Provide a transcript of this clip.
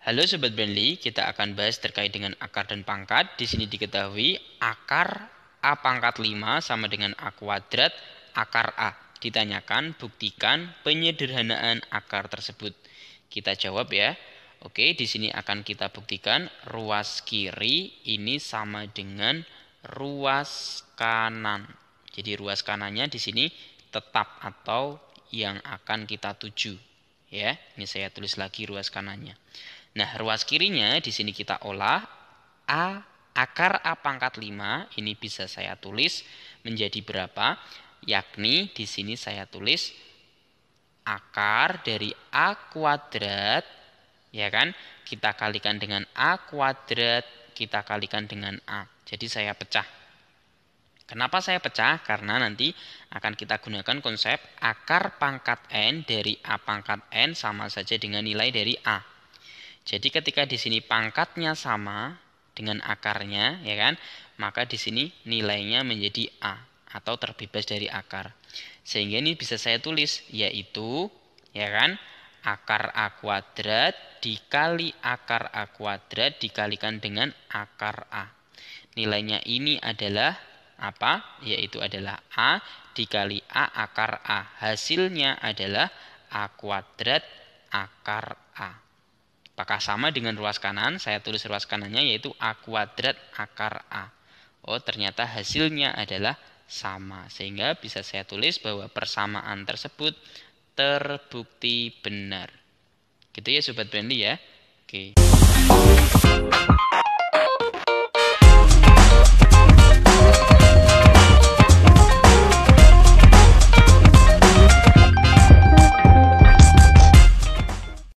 Halo Sobat Bentley, kita akan bahas terkait dengan akar dan pangkat. Di sini diketahui akar A pangkat 5 sama dengan A kuadrat akar A. Ditanyakan, buktikan penyederhanaan akar tersebut. Kita jawab ya. Oke, di sini akan kita buktikan ruas kiri ini sama dengan ruas kanan. Jadi ruas kanannya di sini tetap atau yang akan kita tuju. Ya, ini saya tulis lagi ruas kanannya. Nah, ruas kirinya di sini kita olah A akar A pangkat 5 ini bisa saya tulis menjadi berapa? Yakni di sini saya tulis akar dari A kuadrat ya kan? Kita kalikan dengan A kuadrat, kita kalikan dengan A. Jadi saya pecah. Kenapa saya pecah? Karena nanti akan kita gunakan konsep akar pangkat N dari A pangkat N sama saja dengan nilai dari A. Jadi ketika di sini pangkatnya sama dengan akarnya, ya kan? Maka di sini nilainya menjadi A atau terbebas dari akar. Sehingga ini bisa saya tulis yaitu ya kan? akar A kuadrat dikali akar A kuadrat dikalikan dengan akar A. Nilainya ini adalah apa? Yaitu adalah A dikali A akar A. Hasilnya adalah A kuadrat akar A. Apakah sama dengan ruas kanan? Saya tulis ruas kanannya yaitu A kuadrat akar A. Oh, ternyata hasilnya adalah sama. Sehingga bisa saya tulis bahwa persamaan tersebut terbukti benar. Gitu ya Sobat Brandy ya. Oke. Okay.